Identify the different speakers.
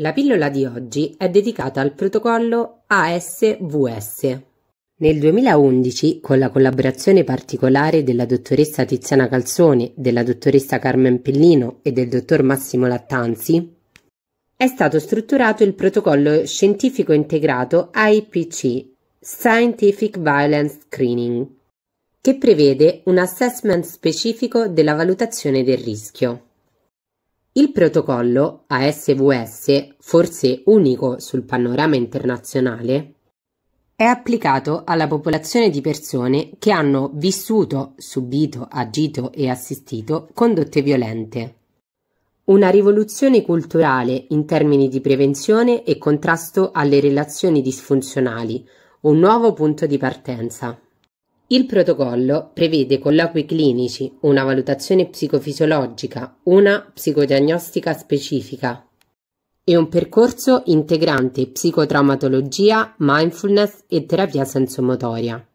Speaker 1: La pillola di oggi è dedicata al protocollo ASVS. Nel 2011, con la collaborazione particolare della dottoressa Tiziana Calzone, della dottoressa Carmen Pellino e del dottor Massimo Lattanzi, è stato strutturato il protocollo scientifico integrato IPC, Scientific Violence Screening, che prevede un assessment specifico della valutazione del rischio. Il protocollo ASVS, forse unico sul panorama internazionale, è applicato alla popolazione di persone che hanno vissuto, subito, agito e assistito condotte violente. Una rivoluzione culturale in termini di prevenzione e contrasto alle relazioni disfunzionali, un nuovo punto di partenza. Il protocollo prevede colloqui clinici, una valutazione psicofisiologica, una psicodiagnostica specifica e un percorso integrante psicotraumatologia, mindfulness e terapia sensomotoria.